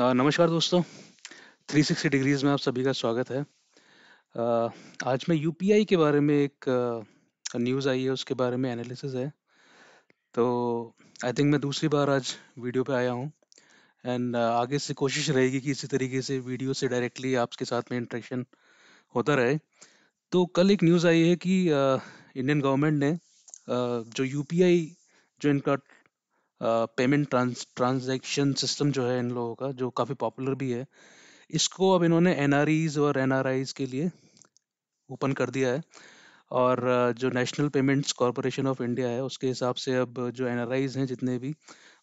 नमस्कार दोस्तों 360 डिग्रीज में आप सभी का स्वागत है आज मैं यूपीआई के बारे में एक न्यूज़ आई है उसके बारे में एनालिसिस है तो आई थिंक मैं दूसरी बार आज वीडियो पे आया हूँ एंड आगे से कोशिश रहेगी कि इसी तरीके से वीडियो से डायरेक्टली आपके साथ में इंट्रेक्शन होता रहे तो कल एक न्यूज़ आई है कि इंडियन गवर्नमेंट ने जो यूपीआई जो इनका पेमेंट ट्रांस ट्रांजेक्शन सिस्टम जो है इन लोगों का जो काफ़ी पॉपुलर भी है इसको अब इन्होंने एन और एन के लिए ओपन कर दिया है और जो national payments corporation of India है उसके हिसाब से अब जो एन हैं जितने भी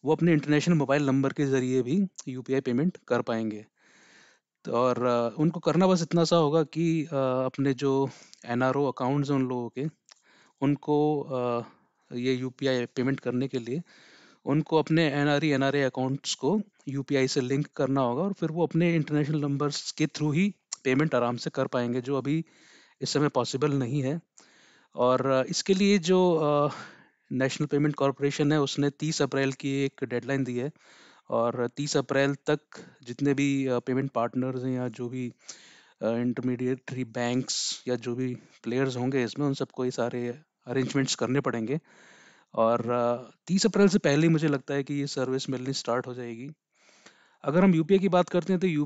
वो अपने इंटरनेशनल मोबाइल नंबर के ज़रिए भी यू पेमेंट कर पाएंगे तो और उनको करना बस इतना सा होगा कि अपने जो एन आर अकाउंट्स हैं उन लोगों के उनको ये यू पेमेंट करने के लिए उनको अपने N R N R accounts को यू से लिंक करना होगा और फिर वो अपने इंटरनेशनल नंबर्स के थ्रू ही पेमेंट आराम से कर पाएंगे जो अभी इस समय पॉसिबल नहीं है और इसके लिए जो नेशनल पेमेंट कॉरपोरेशन है उसने 30 अप्रैल की एक डेडलाइन दी है और 30 अप्रैल तक जितने भी पेमेंट पार्टनर्स हैं या जो भी इंटरमीडिएटरी बैंक्स या जो भी प्लेयर्स होंगे इसमें उन सबको ये सारे अरेंजमेंट्स करने पड़ेंगे और तीस अप्रैल से पहले मुझे लगता है कि ये सर्विस मिलनी स्टार्ट हो जाएगी अगर हम यू की बात करते हैं तो यू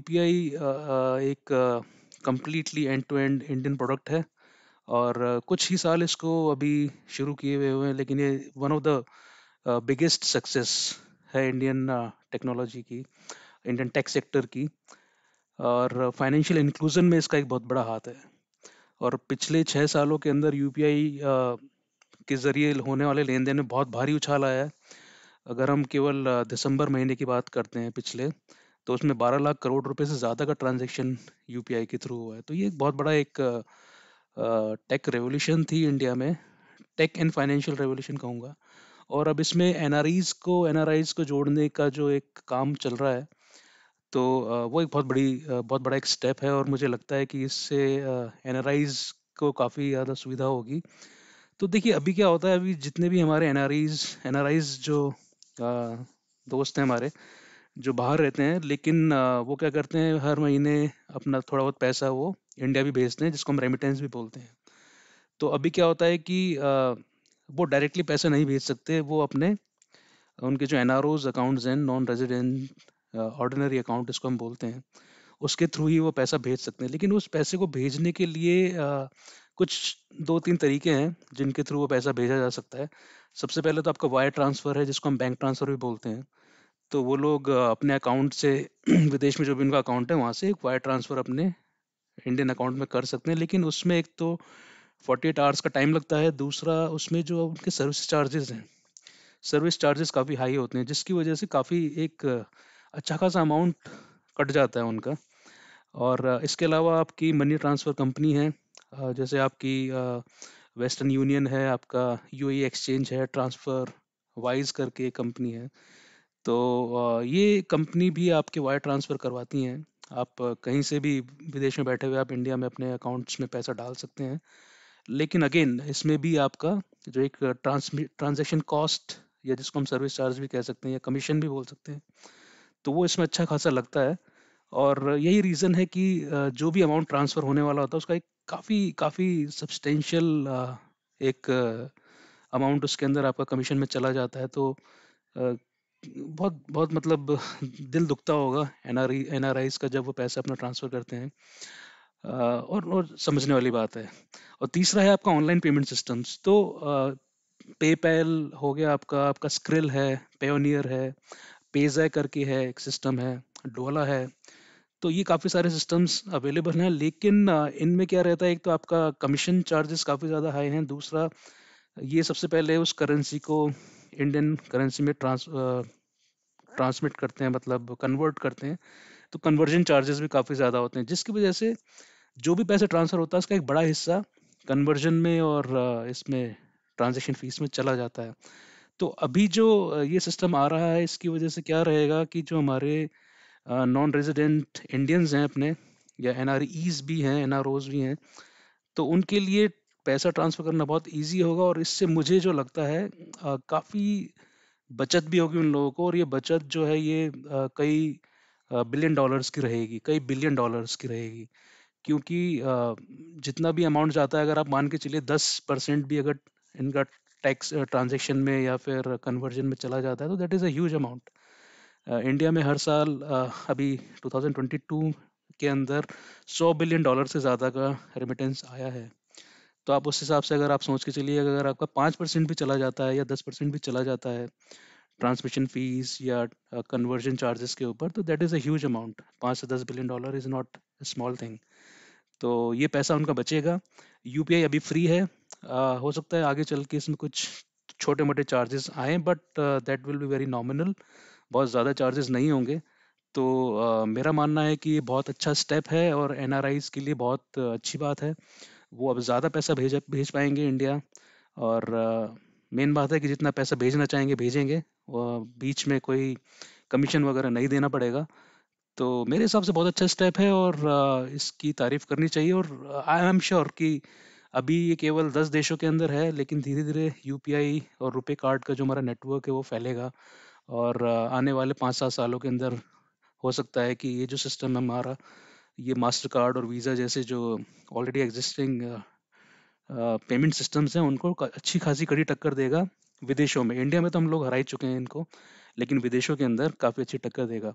एक completely end to end Indian product है और कुछ ही साल इसको अभी शुरू किए हुए हुए हैं लेकिन ये one of the biggest success है इंडियन टेक्नोलॉजी की इंडियन टेक सेक्टर की और फाइनेंशियल इंक्लूजन में इसका एक बहुत बड़ा हाथ है और पिछले छः सालों के अंदर यूपीआई के जरिए होने वाले लेन देन में बहुत भारी उछाल आया है अगर हम केवल दिसंबर महीने की बात करते हैं पिछले तो उसमें 12 लाख करोड़ रुपए से ज़्यादा का ट्रांजेक्शन यू के थ्रू हुआ है तो ये एक बहुत बड़ा एक टेक रेवोल्यूशन थी इंडिया में टेक एंड फाइनेंशियल रेवोल्यूशन कहूँगा और अब इसमें एन को एन को जोड़ने का जो एक काम चल रहा है तो वो एक बहुत बड़ी बहुत बड़ा एक स्टेप है और मुझे लगता है कि इससे एन को काफ़ी ज़्यादा सुविधा होगी तो देखिए अभी क्या होता है अभी जितने भी हमारे एन आर जो आ, दोस्त हैं हमारे जो बाहर रहते हैं लेकिन आ, वो क्या करते हैं हर महीने अपना थोड़ा बहुत पैसा वो इंडिया भी भेजते हैं जिसको हम रेमिटेंस भी बोलते हैं तो अभी क्या होता है कि आ, वो डायरेक्टली पैसे नहीं भेज सकते वो अपने उनके जो एन आर ओज अकाउंट्स हैं नॉन रेजिडेंट ऑर्डिनरी अकाउंट जिसको हम बोलते हैं उसके थ्रू ही वो पैसा भेज सकते हैं लेकिन उस पैसे को भेजने के लिए कुछ दो तीन तरीके हैं जिनके थ्रू वो पैसा भेजा जा सकता है सबसे पहले तो आपका वायर ट्रांसफ़र है जिसको हम बैंक ट्रांसफ़र भी बोलते हैं तो वो लोग अपने अकाउंट से विदेश में जो भी उनका अकाउंट है वहाँ से एक वायर ट्रांसफ़र अपने इंडियन अकाउंट में कर सकते हैं लेकिन उसमें एक तो एट आवर्स का टाइम लगता है दूसरा उसमें जो उनके सर्विस चार्जेस हैं सर्विस चार्जेस काफ़ी हाई होते हैं जिसकी वजह से काफ़ी एक अच्छा खासा अमाउंट कट जाता है उनका और इसके अलावा आपकी मनी ट्रांसफ़र कंपनी है जैसे आपकी वेस्टर्न यूनियन है आपका यू एक्सचेंज e है ट्रांसफ़र वाइज करके कंपनी है तो ये कंपनी भी आपके वायर ट्रांसफ़र करवाती हैं आप कहीं से भी विदेश में बैठे हुए आप इंडिया में अपने अकाउंट्स में पैसा डाल सकते हैं लेकिन अगेन इसमें भी आपका जो एक ट्रांस ट्रांजेक्शन कॉस्ट या जिसको हम सर्विस चार्ज भी कह सकते हैं या कमीशन भी बोल सकते हैं तो वो इसमें अच्छा खासा लगता है और यही रीज़न है कि जो भी अमाउंट ट्रांसफ़र होने वाला होता है उसका एक काफ़ी काफ़ी सब्सटेंशियल एक अमाउंट उसके अंदर आपका कमीशन में चला जाता है तो बहुत बहुत मतलब दिल दुखता होगा N R N R Is का जब वो पैसा अपना ट्रांसफ़र करते हैं और और समझने वाली बात है और तीसरा है आपका ऑनलाइन पेमेंट सिस्टम्स तो पेपैल हो गया आपका आपका स्क्रिल है पेयोनियर है पेजै करके है एक सिस्टम है डोला है तो ये काफ़ी सारे सिस्टम्स अवेलेबल हैं लेकिन इनमें क्या रहता है एक तो आपका कमीशन चार्जेस काफ़ी ज़्यादा हाई हैं दूसरा ये सबसे पहले उस करेंसी को इंडियन करेंसी में ट्रांस ट्रांसमिट करते हैं मतलब कन्वर्ट करते हैं तो कन्वर्जन चार्जेस भी काफ़ी ज़्यादा होते हैं जिसकी वजह से जो भी पैसे ट्रांसफ़र होता है उसका एक बड़ा हिस्सा कन्वर्जन में और इसमें ट्रांजेक्शन फीस में चला जाता है तो अभी जो ये सिस्टम आ रहा है इसकी वजह से क्या रहेगा कि जो हमारे नॉन रेजिडेंट इंडियंस हैं अपने या एन भी हैं एन भी हैं तो उनके लिए पैसा ट्रांसफ़र करना बहुत ईजी होगा और इससे मुझे जो लगता है काफ़ी बचत भी होगी उन लोगों को और ये बचत जो है ये आ, कई बिलियन डॉलर्स की रहेगी कई बिलियन डॉलर्स की रहेगी क्योंकि आ, जितना भी अमाउंट जाता है अगर आप मान के चलिए दस परसेंट भी अगर इनका टैक्स ट्रांजेक्शन में या फिर कन्वर्जन में चला जाता है तो that is a huge amount India में हर साल अभी 2022 के अंदर 100 बिलियन डॉलर से ज़्यादा का रेमिटेंस आया है तो आप उस हिसाब से अगर आप सोच के चलिए अगर आपका पाँच परसेंट भी चला जाता है या दस परसेंट भी चला जाता है ट्रांसमिशन फीस या कन्वर्जन चार्जेस के ऊपर तो that is a huge amount पाँच से दस billion dollar is not small thing तो ये पैसा उनका बचेगा यू अभी फ्री है आ, हो सकता है आगे चल के इसमें कुछ छोटे मोटे चार्जेस आए but that will be very nominal बहुत ज़्यादा चार्जेस नहीं होंगे तो आ, मेरा मानना है कि ये बहुत अच्छा स्टेप है और एन के लिए बहुत अच्छी बात है वो अब ज़्यादा पैसा भेज भेज पाएंगे इंडिया और मेन बात है कि जितना पैसा भेजना चाहेंगे भेजेंगे बीच में कोई कमीशन वगैरह नहीं देना पड़ेगा तो मेरे हिसाब से बहुत अच्छा स्टेप है और इसकी तारीफ करनी चाहिए और आई एम श्योर कि अभी ये केवल दस देशों के अंदर है लेकिन धीरे धीरे यूपीआई और रुपये कार्ड का जो हमारा नेटवर्क है वो फैलेगा और आने वाले पाँच सात सालों के अंदर हो सकता है कि ये जो सिस्टम है हमारा ये मास्टर कार्ड और वीज़ा जैसे जो ऑलरेडी एग्जिस्टिंग पेमेंट सिस्टम्स हैं उनको अच्छी खासी कड़ी टक्कर देगा विदेशों में इंडिया में तो हम लोग हरा ही चुके हैं इनको लेकिन विदेशों के अंदर काफ़ी अच्छी टक्कर देगा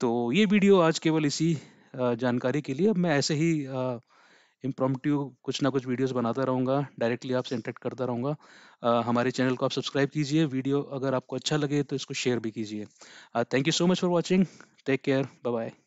तो ये वीडियो आज केवल इसी जानकारी के लिए मैं ऐसे ही इम्प्रॉम्प्टिव कुछ ना कुछ वीडियोस बनाता रहूँगा डायरेक्टली आपसे इंटरेक्ट करता रहूँगा हमारे चैनल को आप सब्सक्राइब कीजिए वीडियो अगर आपको अच्छा लगे तो इसको शेयर भी कीजिए thank you so much for watching take care bye